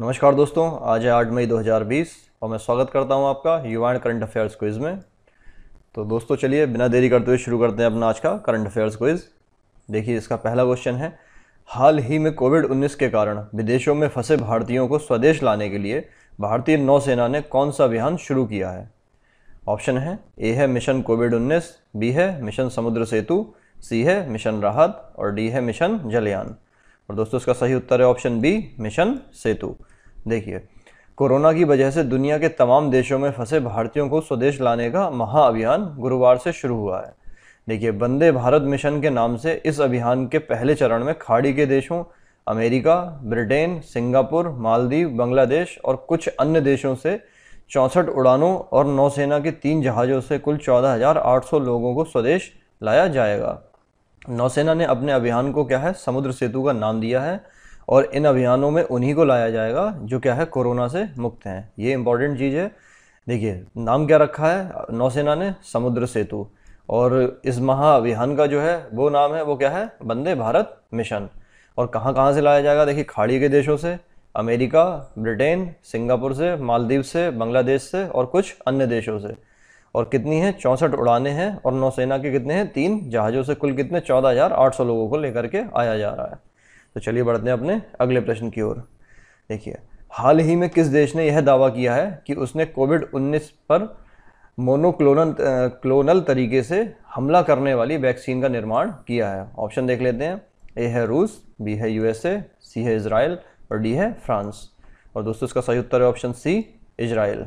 नमस्कार दोस्तों आज है आठ मई 2020 और मैं स्वागत करता हूं आपका युवा एंड करंट अफेयर्स क्विज में तो दोस्तों चलिए बिना देरी करते हुए शुरू करते हैं अपना आज का करंट अफेयर्स क्विज देखिए इसका पहला क्वेश्चन है हाल ही में कोविड 19 के कारण विदेशों में फंसे भारतीयों को स्वदेश लाने के लिए भारतीय नौसेना ने कौन सा अभियान शुरू किया है ऑप्शन है ए है मिशन कोविड उन्नीस बी है मिशन समुद्र सेतु सी है मिशन राहत और डी है मिशन जलयान और दोस्तों इसका सही उत्तर है ऑप्शन बी मिशन सेतु देखिए कोरोना की वजह से दुनिया के तमाम देशों में फंसे भारतीयों को स्वदेश लाने का महाअभियान गुरुवार से शुरू हुआ है देखिए वंदे भारत मिशन के नाम से इस अभियान के पहले चरण में खाड़ी के देशों America Britain Singapore Maldives Bangladesh और कुछ अन्य देशों से चौंसठ उड़ानों और नौसेना के तीन जहाज़ों से कुल चौदह लोगों को स्वदेश लाया जाएगा नौसेना ने अपने अभियान को क्या है समुद्र सेतु का नाम दिया है और इन अभियानों में उन्हीं को लाया जाएगा जो क्या है कोरोना से मुक्त हैं ये इंपॉर्टेंट चीज़ है देखिए नाम क्या रखा है नौसेना ने समुद्र सेतु और इस महाअभियान का जो है वो नाम है वो क्या है वंदे भारत मिशन और कहाँ कहाँ से लाया जाएगा देखिए खाड़ी के देशों से अमेरिका ब्रिटेन सिंगापुर से मालदीव से बांग्लादेश से और कुछ अन्य देशों से और कितनी है चौंसठ उड़ाने हैं और नौसेना के कितने हैं तीन जहाज़ों से कुल कितने चौदह हज़ार आठ सौ लोगों को लेकर के आया जा रहा है तो चलिए बढ़ते हैं अपने अगले प्रश्न की ओर देखिए हाल ही में किस देश ने यह दावा किया है कि उसने कोविड उन्नीस पर मोनोक्लोनल क्लोनल तरीके से हमला करने वाली वैक्सीन का निर्माण किया है ऑप्शन देख लेते हैं ए है रूस बी है यूएसए सी है इसराइल और डी है फ्रांस और दोस्तों इसका सही उत्तर है ऑप्शन सी इसराइल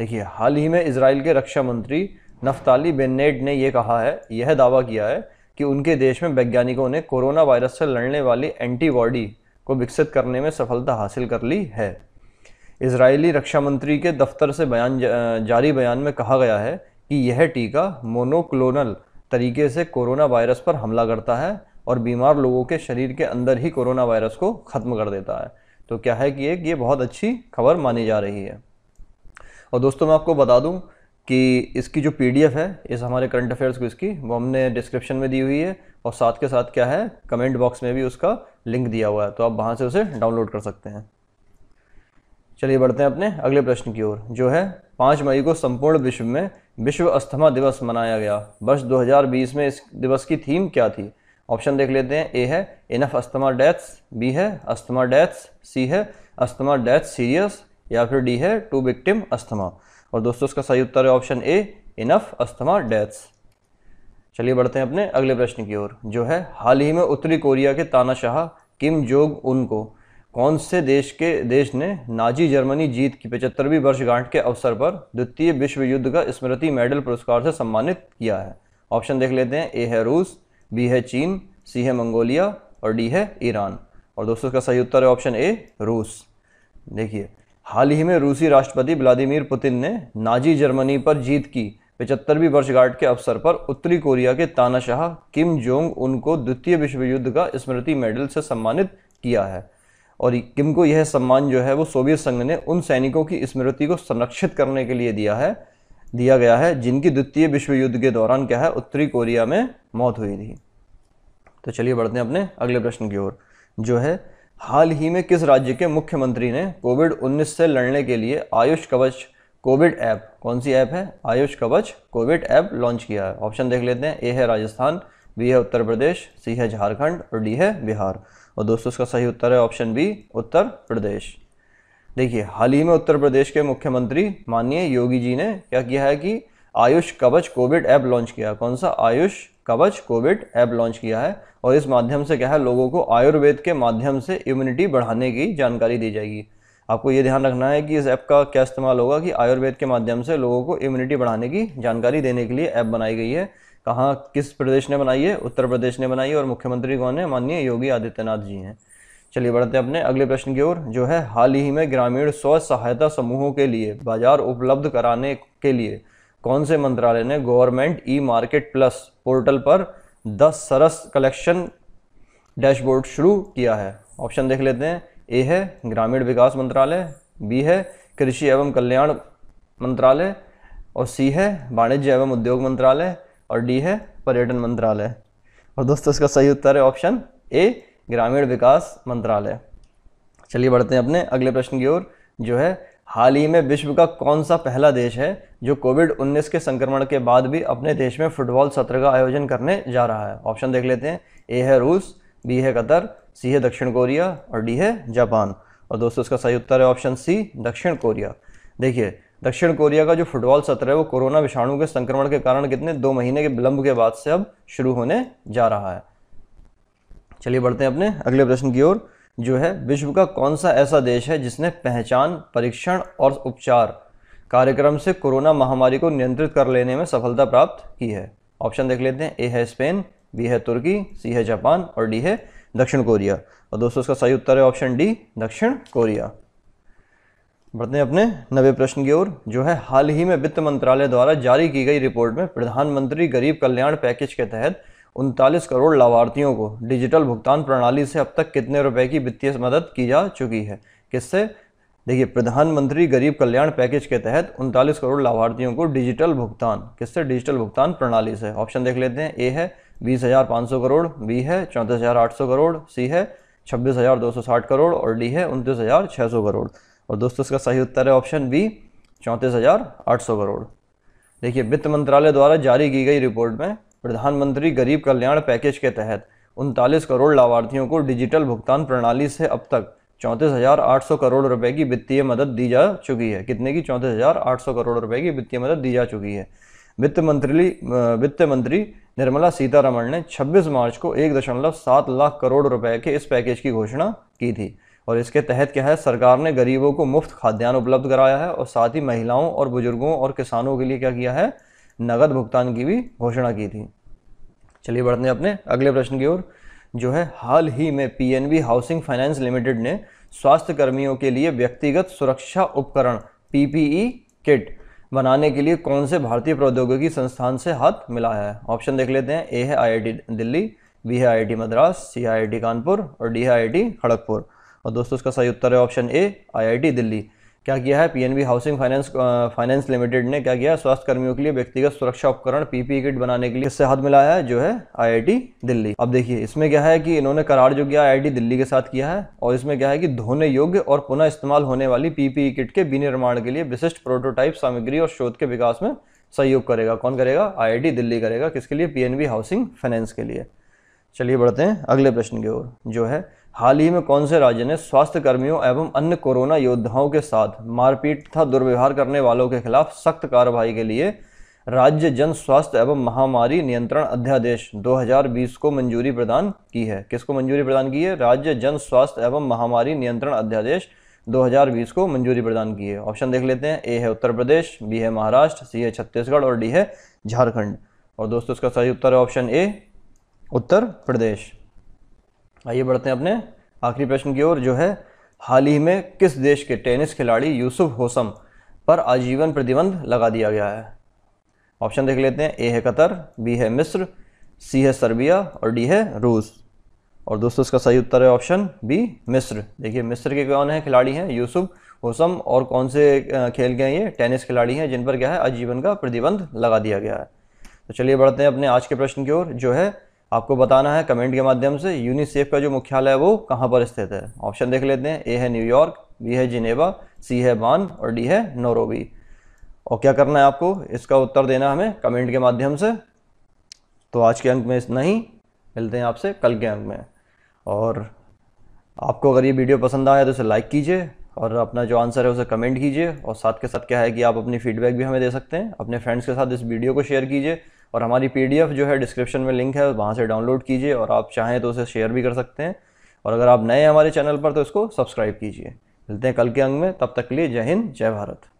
देखिए हाल ही में इसराइल के रक्षा मंत्री नफ्ताली बेनेड ने यह कहा है यह दावा किया है कि उनके देश में वैज्ञानिकों ने कोरोना वायरस से लड़ने वाली एंटीबॉडी को विकसित करने में सफलता हासिल कर ली है इसराइली रक्षा मंत्री के दफ्तर से बयान जारी बयान में कहा गया है कि यह टीका मोनोक्लोनल तरीके से कोरोना वायरस पर हमला करता है और बीमार लोगों के शरीर के अंदर ही कोरोना वायरस को ख़त्म कर देता है तो क्या है कि एक ये बहुत अच्छी खबर मानी जा रही है और दोस्तों मैं आपको बता दूं कि इसकी जो पीडीएफ है इस हमारे करंट अफेयर्स को इसकी वो हमने डिस्क्रिप्शन में दी हुई है और साथ के साथ क्या है कमेंट बॉक्स में भी उसका लिंक दिया हुआ है तो आप वहाँ से उसे डाउनलोड कर सकते हैं चलिए बढ़ते हैं अपने अगले प्रश्न की ओर जो है पाँच मई को संपूर्ण विश्व में विश्व अस्थमा दिवस मनाया गया वर्ष 2020 में इस दिवस की थीम क्या थी ऑप्शन देख लेते हैं ए है इनफ अस्थमा डेथ्स बी है अस्थमा डेथ्स सी है अस्थमा डेथ सीरियस या फिर डी है टू विक्टिम अस्थमा और दोस्तों इसका सही उत्तर है option A enough asthma deaths चलिए बढ़ते हैं अपने अगले प्रश्न की ओर जो है हाल ही में उत्तरी कोरिया के तानाशाह किम जोग उन को कौन से देश के देश ने नाजी जर्मनी जीत की पचहत्तरवीं वर्षगांठ के अवसर पर द्वितीय विश्व युद्ध का स्मृति मेडल पुरस्कार से सम्मानित किया है ऑप्शन देख लेते हैं ए है रूस बी है चीन सी है मंगोलिया और डी है ईरान और दोस्तों इसका सही उत्तर है ऑप्शन ए रूस देखिए हाल ही में रूसी राष्ट्रपति व्लादिमीर पुतिन ने नाजी जर्मनी पर जीत की पचहत्तरवीं वर्षगांठ के अवसर पर उत्तरी कोरिया के तानाशाह किम जोंग उनको द्वितीय विश्व युद्ध का स्मृति मेडल से सम्मानित किया है और किम को यह सम्मान जो है वो सोवियत संघ ने उन सैनिकों की स्मृति को संरक्षित करने के लिए दिया है दिया गया है जिनकी द्वितीय विश्व युद्ध के दौरान क्या है उत्तरी कोरिया में मौत हुई थी तो चलिए बढ़ते हैं अपने अगले प्रश्न की ओर जो है हाल ही में किस राज्य के मुख्यमंत्री ने कोविड 19 से लड़ने के लिए आयुष कवच कोविड ऐप कौन सी ऐप है आयुष कवच कोविड ऐप लॉन्च किया है ऑप्शन देख लेते हैं ए है राजस्थान बी है उत्तर प्रदेश सी है झारखंड और डी है बिहार और दोस्तों इसका सही उत्तर है ऑप्शन बी उत्तर प्रदेश देखिए हाल ही में उत्तर प्रदेश के मुख्यमंत्री माननीय योगी जी ने क्या किया है कि आयुष कवच कोविड ऐप लॉन्च किया कौन सा आयुष कवच कोविड ऐप लॉन्च किया है और इस माध्यम से क्या है लोगों को आयुर्वेद के माध्यम से इम्यूनिटी बढ़ाने की जानकारी दी जाएगी आपको ये ध्यान रखना है कि इस ऐप का क्या इस्तेमाल होगा कि आयुर्वेद के माध्यम से लोगों को इम्यूनिटी बढ़ाने की जानकारी देने के लिए ऐप बनाई गई है कहाँ किस प्रदेश ने बनाई है उत्तर प्रदेश ने बनाई है और मुख्यमंत्री कौन है माननीय योगी आदित्यनाथ जी हैं चलिए बढ़ते हैं अपने अगले प्रश्न की ओर जो है हाल ही में ग्रामीण स्व सहायता समूहों के लिए बाजार उपलब्ध कराने के लिए कौन से मंत्रालय ने government e market plus portal पर द सरस कलेक्शन डैशबोर्ड शुरू किया है ऑप्शन देख लेते हैं ए है ग्रामीण विकास मंत्रालय बी है कृषि एवं कल्याण मंत्रालय और सी है वाणिज्य एवं उद्योग मंत्रालय और डी है पर्यटन मंत्रालय और दोस्तों इसका सही उत्तर है ऑप्शन ए ग्रामीण विकास मंत्रालय चलिए बढ़ते हैं अपने अगले प्रश्न की ओर जो है हाल ही में विश्व का कौन सा पहला देश है जो कोविड 19 के संक्रमण के बाद भी अपने देश में फुटबॉल सत्र का आयोजन करने जा रहा है ऑप्शन देख लेते हैं ए है रूस बी है कतर सी है दक्षिण कोरिया और डी है जापान और दोस्तों इसका सही उत्तर है ऑप्शन सी दक्षिण कोरिया देखिए दक्षिण कोरिया का जो फुटबॉल सत्र है वो कोरोना विषाणु के संक्रमण के कारण कितने दो महीने के विलंब के बाद से अब शुरू होने जा रहा है चलिए बढ़ते हैं अपने अगले प्रश्न की ओर जो है विश्व का कौन सा ऐसा देश है जिसने पहचान परीक्षण और उपचार कार्यक्रम से कोरोना महामारी को नियंत्रित कर लेने में सफलता प्राप्त की है ऑप्शन देख लेते हैं ए है स्पेन बी है तुर्की सी है जापान और डी है दक्षिण कोरिया और दोस्तों इसका सही उत्तर है ऑप्शन डी दक्षिण कोरिया बढ़ते हैं अपने नवे प्रश्न की ओर जो है हाल ही में वित्त मंत्रालय द्वारा जारी की गई रिपोर्ट में प्रधानमंत्री गरीब कल्याण पैकेज के तहत उनतालीस करोड़ लाभार्थियों को डिजिटल भुगतान प्रणाली से अब तक कितने रुपए की वित्तीय मदद की जा चुकी है किससे देखिए प्रधानमंत्री गरीब कल्याण पैकेज के तहत उनतालीस करोड़ लाभार्थियों को डिजिटल भुगतान किससे डिजिटल भुगतान प्रणाली से ऑप्शन देख लेते हैं ए है बीस हज़ार पाँच सौ करोड़ बी है चौंतीस हज़ार आठ सौ करोड़ सी है छब्बीस हज़ार दो सौ साठ करोड़ और डी है उनतीस हज़ार छः सौ करोड़ और दोस्तों इसका सही उत्तर है ऑप्शन बी चौंतीस हज़ार आठ सौ करोड़ देखिए वित्त मंत्रालय द्वारा जारी की गई रिपोर्ट में प्रधानमंत्री गरीब कल्याण पैकेज के तहत उनतालीस करोड़ लाभार्थियों को डिजिटल भुगतान प्रणाली से अब तक चौंतीस हज़ार आठ सौ करोड़ रुपए की वित्तीय मदद दी जा चुकी है कितने की चौंतीस हज़ार आठ सौ करोड़ रुपए की वित्तीय मदद दी जा चुकी है वित्त मंत्री वित्त मंत्री निर्मला सीतारमण ने 26 मार्च को एक दशमलव सात लाख करोड़ रुपए के इस पैकेज की घोषणा की थी और इसके तहत क्या है सरकार ने गरीबों को मुफ्त खाद्यान्न उपलब्ध कराया है और साथ ही महिलाओं और बुजुर्गों और किसानों के लिए क्या किया है नगद भुगतान की भी घोषणा की थी चलिए बढ़ते हैं अपने अगले प्रश्न की ओर जो है हाल ही में पीएनबी हाउसिंग फाइनेंस लिमिटेड ने स्वास्थ्य कर्मियों के लिए व्यक्तिगत सुरक्षा उपकरण पीपीई किट e बनाने के लिए कौन से भारतीय प्रौद्योगिकी संस्थान से हाथ मिला है ऑप्शन देख लेते हैं ए है आईआईटी दिल्ली बी है आईआईटी मद्रास सी है आईआईटी कानपुर और डी है आईआईटी खड़गपुर और दोस्तों इसका सही उत्तर है ऑप्शन ए आईआईटी दिल्ली क्या किया है PNB housing finance finance limited ने क्या किया स्वास्थ्य कर्मियों के लिए व्यक्तिगत सुरक्षा उपकरण पीपी किट e बनाने के लिए इससे हाथ मिलाया है जो है आईआईटी दिल्ली अब देखिए इसमें क्या है कि इन्होंने करार जो किया आईआईटी दिल्ली के साथ किया है और इसमें क्या है कि धोने योग्य और पुनः इस्तेमाल होने वाली पीपीई किट e के विनिर्माण के लिए विशिष्ट प्रोटोटाइप सामग्री और शोध के विकास में सहयोग करेगा कौन करेगा आई दिल्ली करेगा किसके लिए पी हाउसिंग फाइनेंस के लिए चलिए बढ़ते हैं अगले प्रश्न की ओर जो है हाल ही में कौन से राज्य ने स्वास्थ्य कर्मियों एवं अन्य कोरोना योद्धाओं के साथ मारपीट तथा दुर्व्यवहार करने वालों के खिलाफ सख्त कार्रवाई के लिए राज्य जन स्वास्थ्य एवं महामारी नियंत्रण अध्यादेश 2020 को मंजूरी प्रदान की है किसको मंजूरी प्रदान की है राज्य जन स्वास्थ्य एवं महामारी नियंत्रण अध्यादेश 2020 को मंजूरी प्रदान की है ऑप्शन देख लेते हैं ए है उत्तर प्रदेश बी है महाराष्ट्र सी है छत्तीसगढ़ और डी है झारखंड और दोस्तों इसका सही उत्तर है ऑप्शन ए उत्तर प्रदेश आइए बढ़ते हैं अपने आखिरी प्रश्न की ओर जो है हाल ही में किस देश के टेनिस खिलाड़ी यूसुफ होसम पर आजीवन प्रतिबंध लगा दिया गया है ऑप्शन देख लेते हैं ए है कतर बी है मिस्र सी है सर्बिया और डी है रूस और दोस्तों इसका सही उत्तर है ऑप्शन बी मिस्र देखिए मिस्र के कौन है खिलाड़ी हैं यूसुफ होसम और कौन से खेल के हैं ये टेनिस खिलाड़ी हैं जिन पर क्या है आजीवन का प्रतिबंध लगा दिया गया है तो चलिए बढ़ते हैं अपने आज के प्रश्न की ओर जो है आपको बताना है कमेंट के माध्यम से यूनिसेफ का जो मुख्यालय है वो कहाँ पर स्थित है ऑप्शन देख लेते हैं ए है न्यूयॉर्क बी है जिनेवा सी है बान और डी है नोरोवी और क्या करना है आपको इसका उत्तर देना हमें कमेंट के माध्यम से तो आज के अंक में नहीं मिलते हैं आपसे कल के अंक में और आपको अगर ये वीडियो पसंद आया तो इसे लाइक कीजिए और अपना जो आंसर है उसे कमेंट कीजिए और साथ के साथ क्या है कि आप अपनी फीडबैक भी हमें दे सकते हैं अपने फ्रेंड्स के साथ इस वीडियो को शेयर कीजिए और हमारी पी जो है डिस्क्रिप्शन में लिंक है वहाँ से डाउनलोड कीजिए और आप चाहें तो उसे शेयर भी कर सकते हैं और अगर आप नए हैं हमारे चैनल पर तो इसको सब्सक्राइब कीजिए मिलते हैं कल के अंग में तब तक के लिए जय हिंद जय भारत